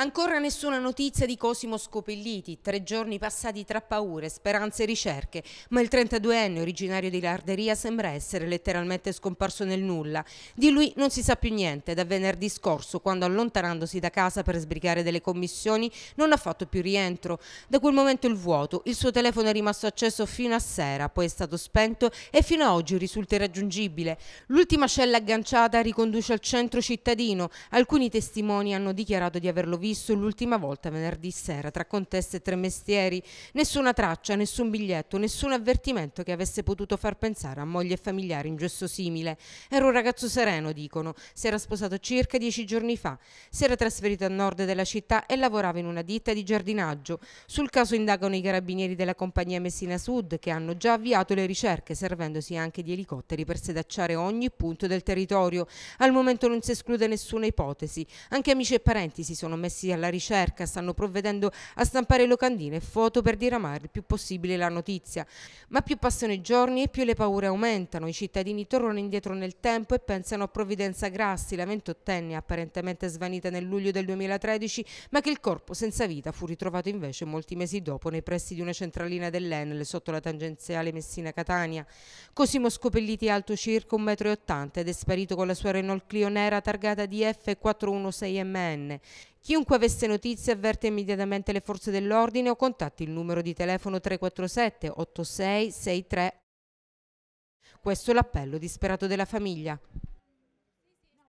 Ancora nessuna notizia di Cosimo Scopelliti, tre giorni passati tra paure, speranze e ricerche, ma il 32enne originario di Larderia sembra essere letteralmente scomparso nel nulla. Di lui non si sa più niente da venerdì scorso, quando allontanandosi da casa per sbrigare delle commissioni non ha fatto più rientro. Da quel momento il vuoto, il suo telefono è rimasto acceso fino a sera, poi è stato spento e fino a oggi risulta irraggiungibile. L'ultima cella agganciata riconduce al centro cittadino, alcuni testimoni hanno dichiarato di averlo visto visto l'ultima volta venerdì sera tra conteste e tre mestieri. Nessuna traccia, nessun biglietto, nessun avvertimento che avesse potuto far pensare a moglie e familiari in gesto simile. Era un ragazzo sereno, dicono. Si era sposato circa dieci giorni fa. Si era trasferito a nord della città e lavorava in una ditta di giardinaggio. Sul caso indagano i carabinieri della compagnia Messina Sud che hanno già avviato le ricerche servendosi anche di elicotteri per sedacciare ogni punto del territorio. Al momento non si esclude nessuna ipotesi. Anche amici e parenti si sono messi stessi alla ricerca, stanno provvedendo a stampare locandine e foto per diramare il più possibile la notizia. Ma più passano i giorni e più le paure aumentano, i cittadini tornano indietro nel tempo e pensano a Provvidenza Grassi, la ventottenne apparentemente svanita nel luglio del 2013, ma che il corpo senza vita fu ritrovato invece molti mesi dopo nei pressi di una centralina dell'Enel sotto la tangenziale Messina-Catania. Cosimo Scopelliti è alto circa 1,80 m ed è sparito con la sua Renault Clio nera targata di f 416 mn Chiunque avesse notizie avverte immediatamente le forze dell'ordine o contatti il numero di telefono 347 8663. Questo è l'appello disperato della famiglia.